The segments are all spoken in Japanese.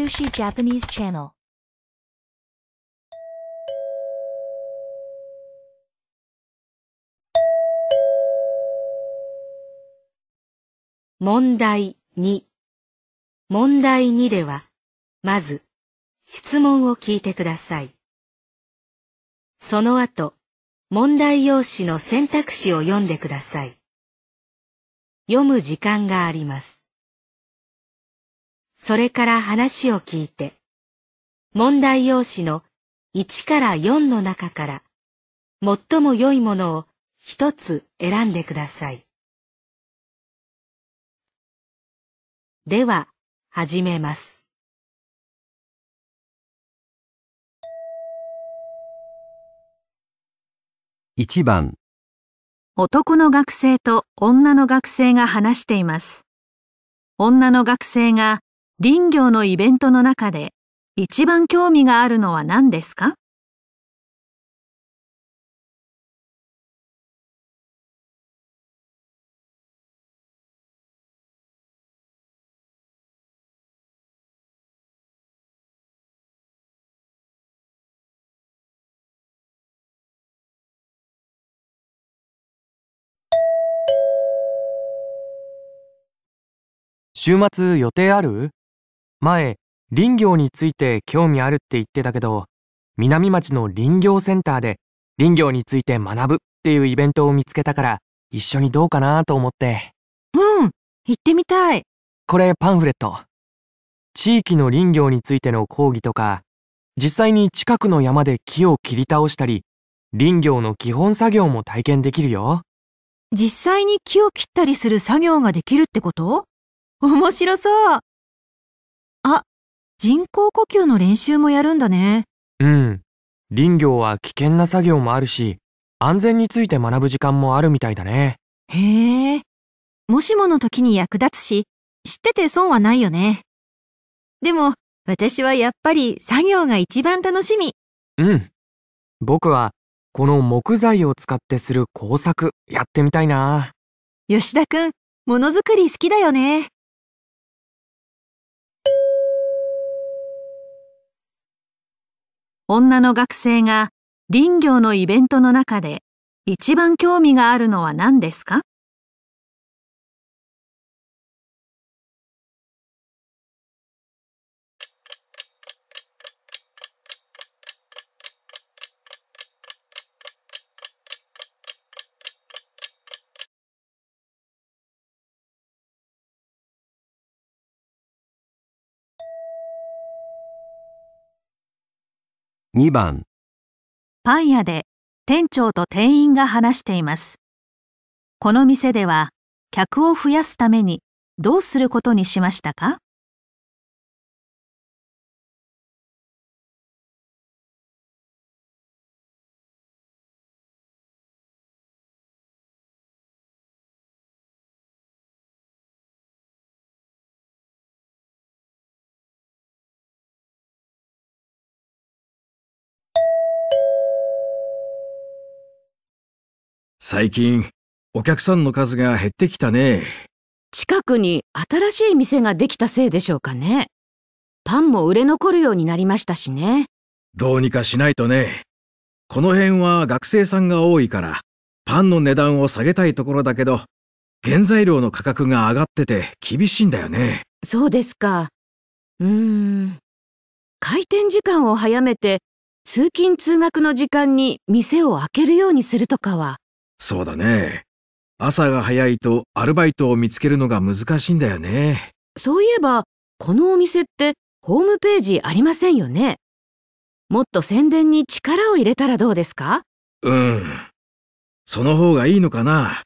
Sushi Japanese Channel 問題2問題2では、まず、質問を聞いてください。その後、問題用紙の選択肢を読んでください。読む時間があります。それから話を聞いて、問題用紙の1から4の中から、最も良いものを一つ選んでください。では、始めます。1番男の学生と女の学生が話しています。女の学生が林業のイベントの中で一番興味があるのは何ですか週末予定ある前、林業について興味あるって言ってたけど、南町の林業センターで林業について学ぶっていうイベントを見つけたから、一緒にどうかなと思って。うん、行ってみたい。これパンフレット。地域の林業についての講義とか、実際に近くの山で木を切り倒したり、林業の基本作業も体験できるよ。実際に木を切ったりする作業ができるってこと面白そう人工呼吸の練習もやるんだね。うん。林業は危険な作業もあるし、安全について学ぶ時間もあるみたいだね。へえ。もしもの時に役立つし、知ってて損はないよね。でも、私はやっぱり作業が一番楽しみ。うん。僕は、この木材を使ってする工作、やってみたいな。吉田くん、ものづくり好きだよね。女の学生が林業のイベントの中で一番興味があるのは何ですか2番パン屋で店長と店員が話しています。この店では客を増やすためにどうすることにしましたか最近、お客さんの数が減ってきたね。近くに新しい店ができたせいでしょうかね。パンも売れ残るようになりましたしね。どうにかしないとね。この辺は学生さんが多いから、パンの値段を下げたいところだけど、原材料の価格が上がってて厳しいんだよね。そうですか。うーん。開店時間を早めて、通勤通学の時間に店を開けるようにするとかは。そうだね。朝が早いとアルバイトを見つけるのが難しいんだよね。そういえば、このお店ってホームページありませんよね。もっと宣伝に力を入れたらどうですかうん。その方がいいのかな。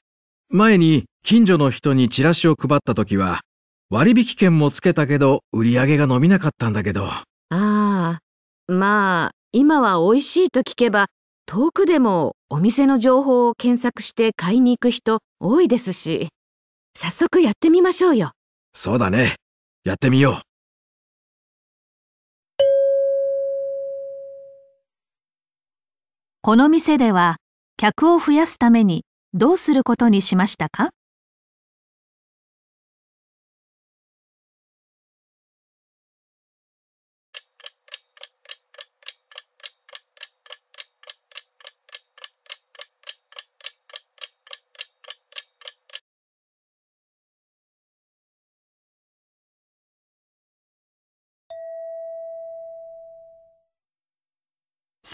前に近所の人にチラシを配った時は、割引券もつけたけど売り上げが伸びなかったんだけど。ああ、まあ、今は美味しいと聞けば遠くでもお店の情報を検索して買いに行く人多いですし、早速やってみましょうよ。そうだね。やってみよう。この店では客を増やすためにどうすることにしましたか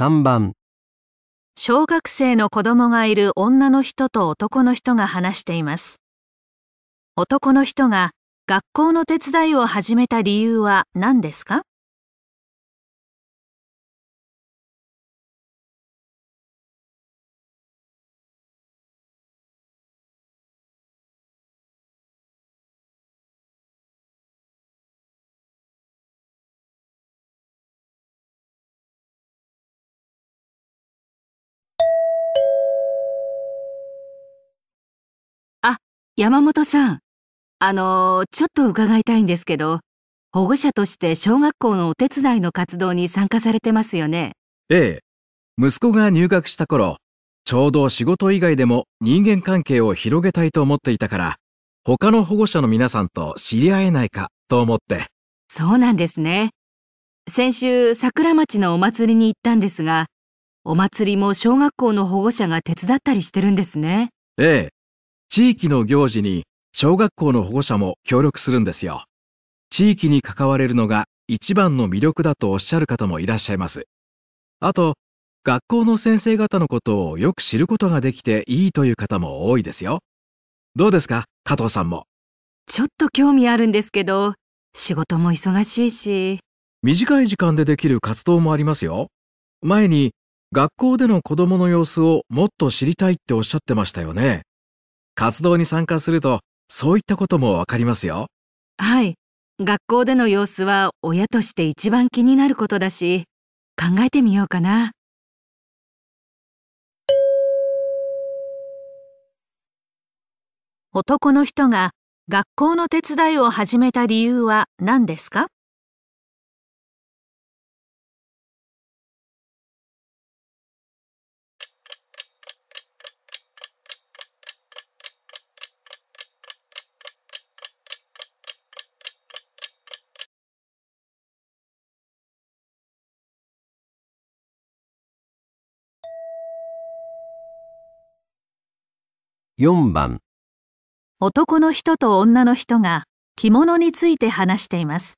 3番小学生の子供がいる女の人と男の人が話しています男の人が学校の手伝いを始めた理由は何ですか山本さん、あの、ちょっと伺いたいんですけど、保護者として小学校のお手伝いの活動に参加されてますよね。ええ。息子が入学した頃、ちょうど仕事以外でも人間関係を広げたいと思っていたから、他の保護者の皆さんと知り合えないかと思って。そうなんですね。先週、桜町のお祭りに行ったんですが、お祭りも小学校の保護者が手伝ったりしてるんですね。ええ。地域の行事に小学校の保護者も協力するんですよ。地域に関われるのが一番の魅力だとおっしゃる方もいらっしゃいます。あと、学校の先生方のことをよく知ることができていいという方も多いですよ。どうですか、加藤さんも。ちょっと興味あるんですけど、仕事も忙しいし。短い時間でできる活動もありますよ。前に、学校での子供の様子をもっと知りたいっておっしゃってましたよね。活動に参加するとそういったこともわかりますよ。はい。学校での様子は親として一番気になることだし、考えてみようかな。男の人が学校の手伝いを始めた理由は何ですか4番男の人と女の人が着物について話しています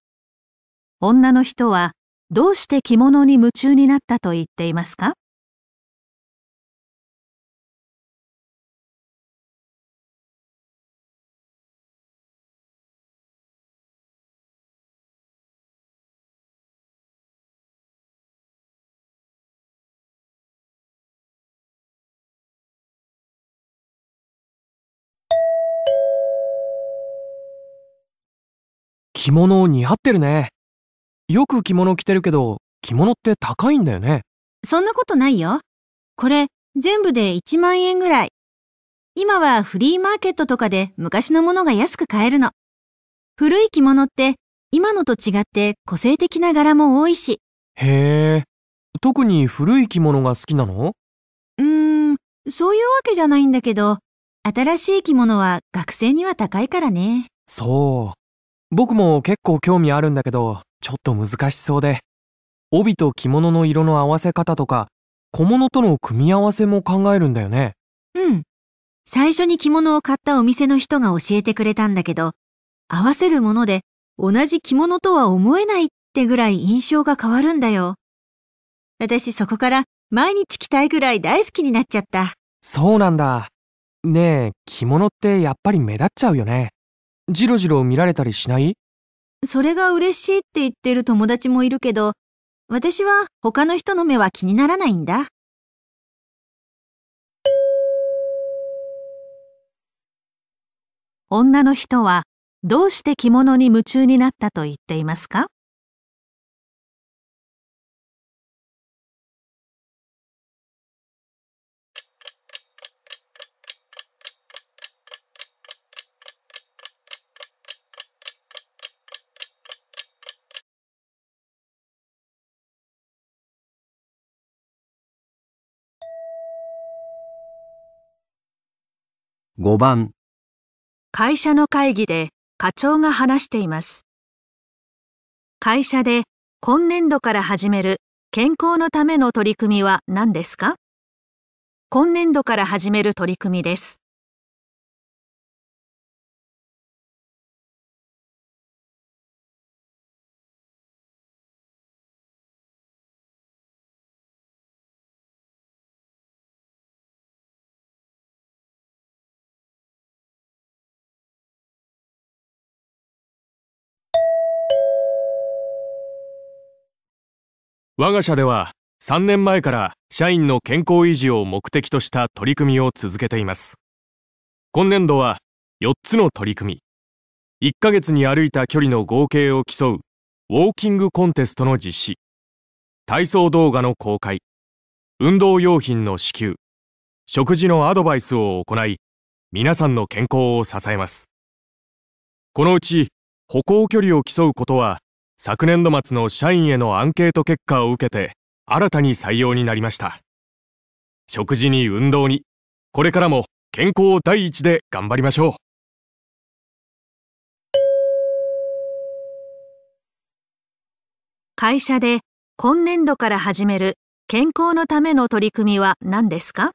女の人はどうして着物に夢中になったと言っていますか着物似合ってるね。よく着物着てるけど、着物って高いんだよね。そんなことないよ。これ、全部で1万円ぐらい。今はフリーマーケットとかで昔のものが安く買えるの。古い着物って今のと違って個性的な柄も多いし。へえ、特に古い着物が好きなのうーん、そういうわけじゃないんだけど、新しい着物は学生には高いからね。そう。僕も結構興味あるんだけど、ちょっと難しそうで。帯と着物の色の合わせ方とか、小物との組み合わせも考えるんだよね。うん。最初に着物を買ったお店の人が教えてくれたんだけど、合わせるもので同じ着物とは思えないってぐらい印象が変わるんだよ。私そこから毎日着たいぐらい大好きになっちゃった。そうなんだ。ねえ、着物ってやっぱり目立っちゃうよね。ジロジロ見られたりしないそれが嬉しいって言ってる友達もいるけど、私は他の人の目は気にならないんだ。女の人はどうして着物に夢中になったと言っていますか5番会社の会議で課長が話しています会社で今年度から始める健康のための取り組みは何ですか今年度から始める取り組みです我が社では3年前から社員の健康維持を目的とした取り組みを続けています今年度は4つの取り組み1ヶ月に歩いた距離の合計を競うウォーキングコンテストの実施体操動画の公開運動用品の支給食事のアドバイスを行い皆さんの健康を支えますこのうち歩行距離を競うことは昨年度末の社員へのアンケート結果を受けて新たに採用になりました食事に運動にこれからも健康第一で頑張りましょう会社で今年度から始める健康のための取り組みは何ですか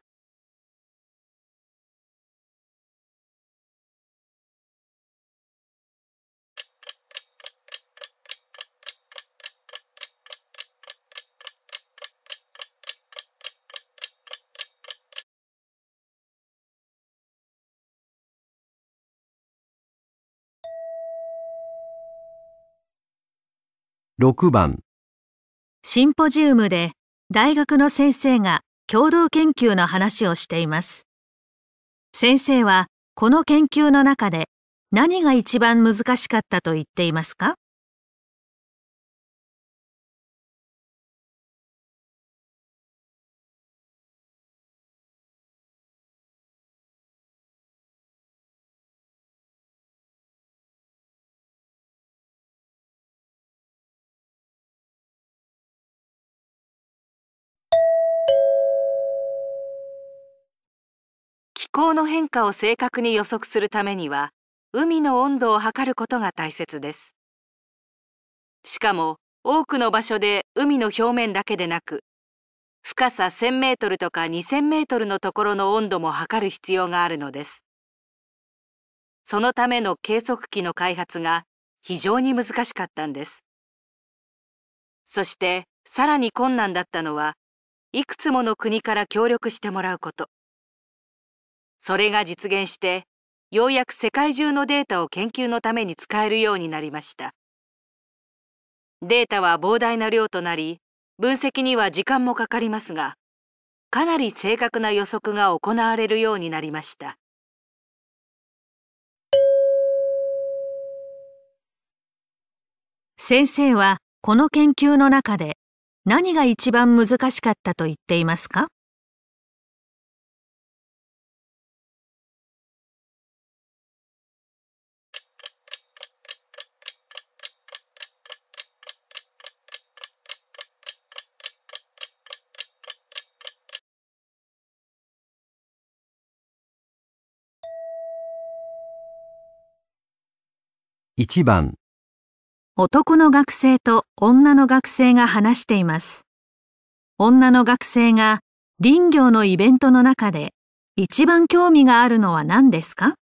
6番シンポジウムで大学の先生が共同研究の話をしています先生はこの研究の中で何が一番難しかったと言っていますか候の変化を正確に予測するためには海の温度を測ることが大切ですしかも多くの場所で海の表面だけでなく深さ1000メートルとか2000メートルのところの温度も測る必要があるのですそのための計測器の開発が非常に難しかったんですそしてさらに困難だったのはいくつもの国から協力してもらうことそれが実現してようやく世界中のデータを研究のために使えるようになりましたデータは膨大な量となり分析には時間もかかりますがかなり正確な予測が行われるようになりました先生はこの研究の中で何が一番難しかったと言っていますか1番男の学生と女の学生が話しています。女の学生が林業のイベントの中で一番興味があるのは何ですか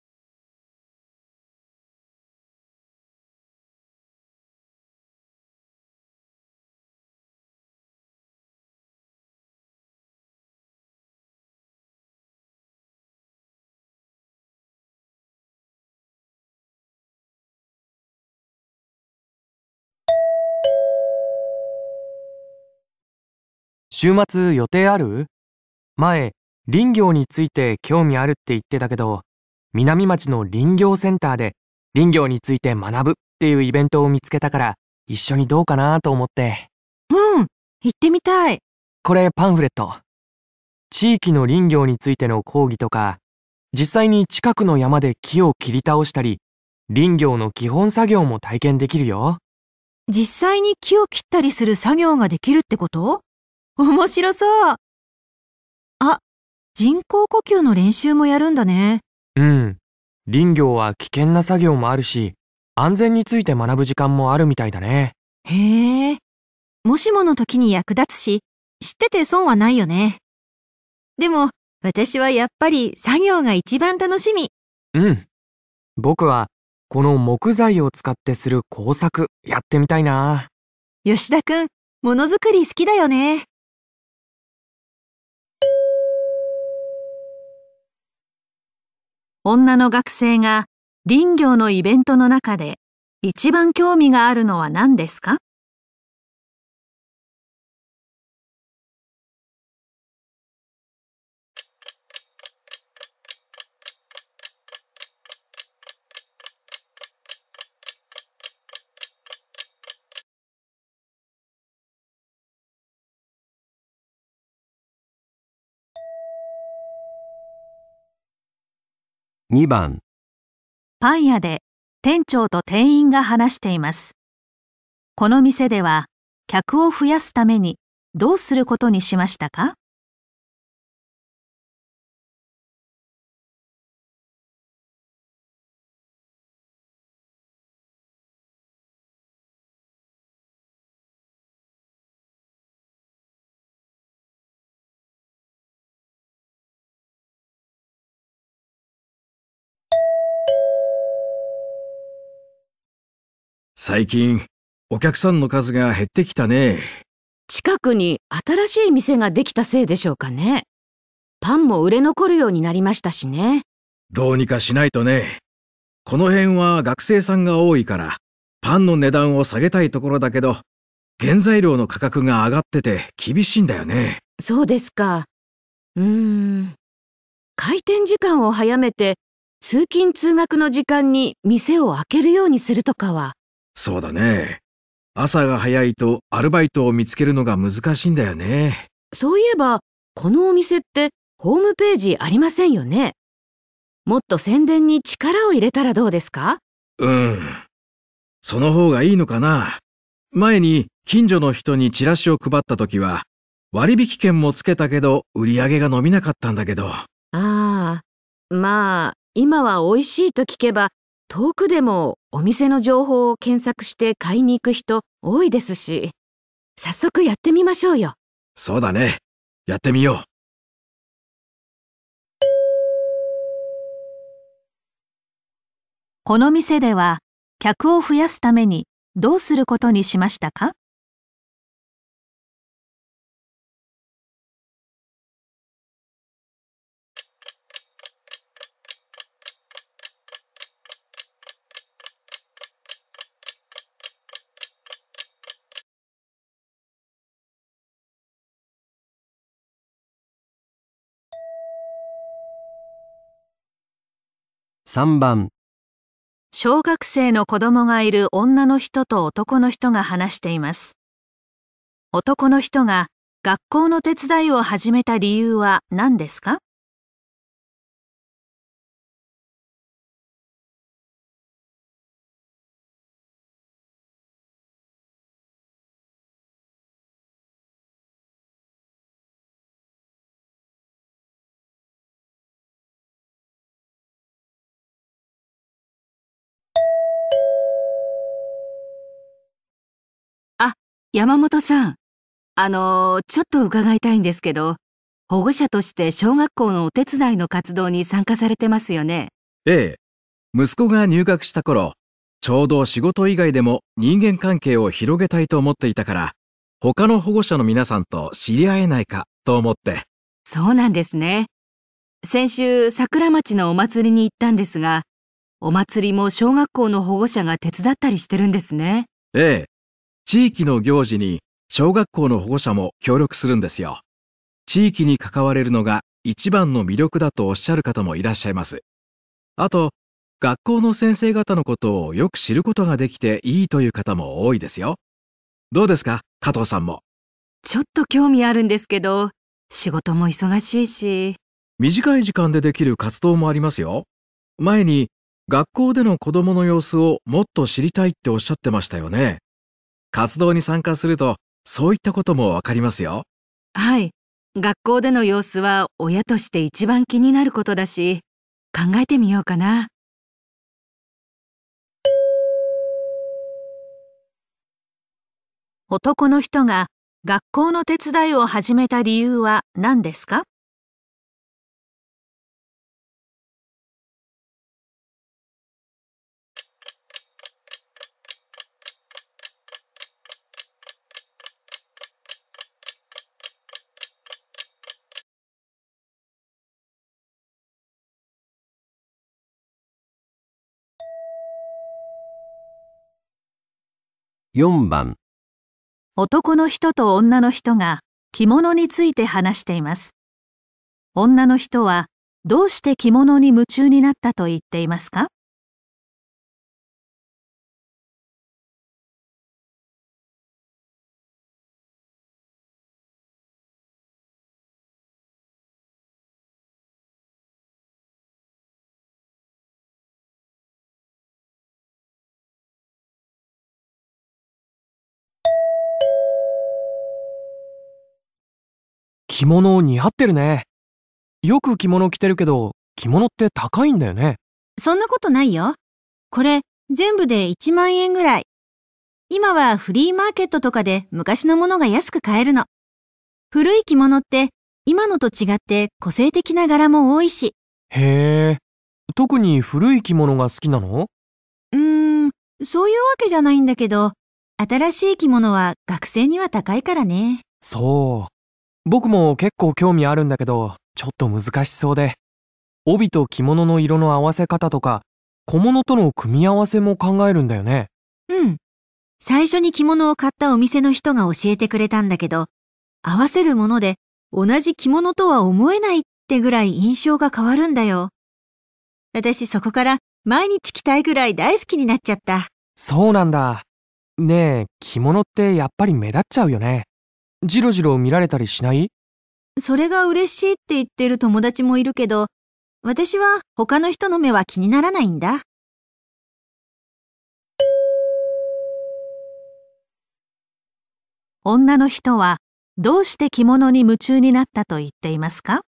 週末予定ある前、林業について興味あるって言ってたけど、南町の林業センターで林業について学ぶっていうイベントを見つけたから、一緒にどうかなと思って。うん、行ってみたい。これパンフレット。地域の林業についての講義とか、実際に近くの山で木を切り倒したり、林業の基本作業も体験できるよ。実際に木を切ったりする作業ができるってこと面白そう。あ、人工呼吸の練習もやるんだね。うん。林業は危険な作業もあるし、安全について学ぶ時間もあるみたいだね。へえ。もしもの時に役立つし、知ってて損はないよね。でも、私はやっぱり作業が一番楽しみ。うん。僕は、この木材を使ってする工作、やってみたいな。吉田くん、ものづくり好きだよね。女の学生が林業のイベントの中で一番興味があるのは何ですか2番パン屋で店長と店員が話しています。この店では客を増やすためにどうすることにしましたか最近、お客さんの数が減ってきたね。近くに新しい店ができたせいでしょうかね。パンも売れ残るようになりましたしね。どうにかしないとね。この辺は学生さんが多いから、パンの値段を下げたいところだけど、原材料の価格が上がってて厳しいんだよね。そうですか。うーん。開店時間を早めて、通勤通学の時間に店を開けるようにするとかはそうだね。朝が早いとアルバイトを見つけるのが難しいんだよね。そういえば、このお店ってホームページありませんよね。もっと宣伝に力を入れたらどうですかうん。その方がいいのかな。前に近所の人にチラシを配った時は、割引券もつけたけど売り上げが伸びなかったんだけど。ああ、まあ、今は美味しいと聞けば遠くでもお店の情報を検索して買いに行く人多いですし、早速やってみましょうよ。そうだね。やってみよう。この店では客を増やすためにどうすることにしましたか3番小学生の子供がいる女の人と男の人が話しています男の人が学校の手伝いを始めた理由は何ですか山本さん、あの、ちょっと伺いたいんですけど、保護者として小学校のお手伝いの活動に参加されてますよね。ええ。息子が入学した頃、ちょうど仕事以外でも人間関係を広げたいと思っていたから、他の保護者の皆さんと知り合えないかと思って。そうなんですね。先週、桜町のお祭りに行ったんですが、お祭りも小学校の保護者が手伝ったりしてるんですね。ええ。地域の行事に小学校の保護者も協力するんですよ。地域に関われるのが一番の魅力だとおっしゃる方もいらっしゃいます。あと、学校の先生方のことをよく知ることができていいという方も多いですよ。どうですか加藤さんも。ちょっと興味あるんですけど、仕事も忙しいし。短い時間でできる活動もありますよ。前に学校での子供の様子をもっと知りたいっておっしゃってましたよね。活動に参加するとそういったこともわかりますよ。はい。学校での様子は親として一番気になることだし、考えてみようかな。男の人が学校の手伝いを始めた理由は何ですか4番男の人と女の人が着物について話しています女の人はどうして着物に夢中になったと言っていますか着物似合ってるね。よく着物着てるけど、着物って高いんだよね。そんなことないよ。これ、全部で1万円ぐらい。今はフリーマーケットとかで昔のものが安く買えるの。古い着物って今のと違って個性的な柄も多いし。へえ、特に古い着物が好きなのうーん、そういうわけじゃないんだけど、新しい着物は学生には高いからね。そう。僕も結構興味あるんだけど、ちょっと難しそうで。帯と着物の色の合わせ方とか、小物との組み合わせも考えるんだよね。うん。最初に着物を買ったお店の人が教えてくれたんだけど、合わせるもので同じ着物とは思えないってぐらい印象が変わるんだよ。私そこから毎日着たいぐらい大好きになっちゃった。そうなんだ。ねえ、着物ってやっぱり目立っちゃうよね。ジロジロ見られたりしないそれが嬉しいって言ってる友達もいるけど、私は他の人の目は気にならないんだ。女の人はどうして着物に夢中になったと言っていますか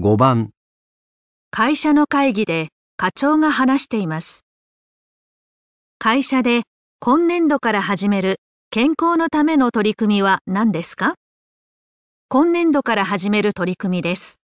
5番会社の会議で課長が話しています会社で今年度から始める健康のための取り組みは何ですか今年度から始める取り組みです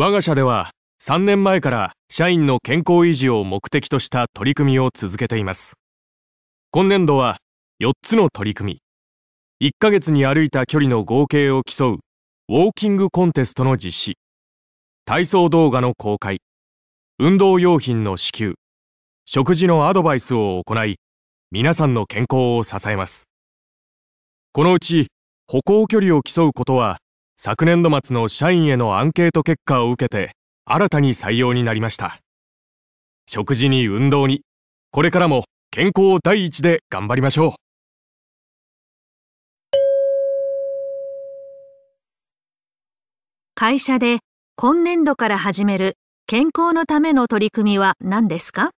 我が社では3年前から社員の健康維持を目的とした取り組みを続けています今年度は4つの取り組み1ヶ月に歩いた距離の合計を競うウォーキングコンテストの実施体操動画の公開運動用品の支給食事のアドバイスを行い皆さんの健康を支えますこのうち歩行距離を競うことは昨年度末の社員へのアンケート結果を受けて新たに採用になりました食事に運動にこれからも健康を第一で頑張りましょう会社で今年度から始める健康のための取り組みは何ですか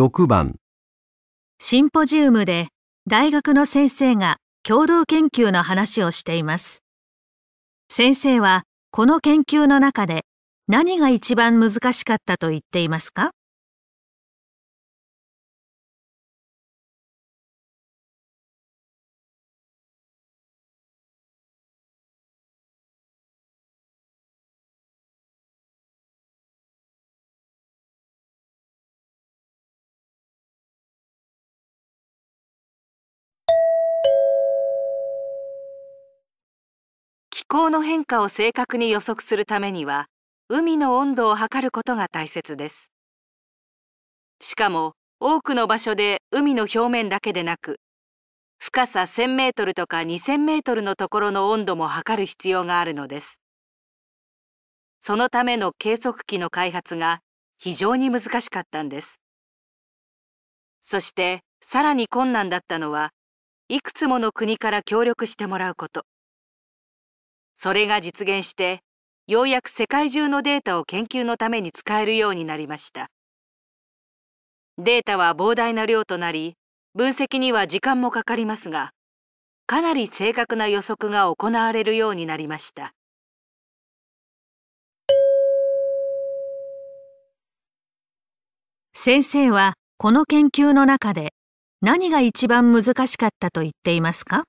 6番シンポジウムで大学の先生が共同研究の話をしています先生はこの研究の中で何が一番難しかったと言っていますか候の変化を正確に予測するためには海の温度を測ることが大切ですしかも多くの場所で海の表面だけでなく深さ1000メートルとか2000メートルのところの温度も測る必要があるのですそのための計測器の開発が非常に難しかったんですそしてさらに困難だったのはいくつもの国から協力してもらうことそれが実現してようやく世界中のデータを研究のために使えるようになりましたデータは膨大な量となり分析には時間もかかりますがかなり正確な予測が行われるようになりました先生はこの研究の中で何が一番難しかったと言っていますか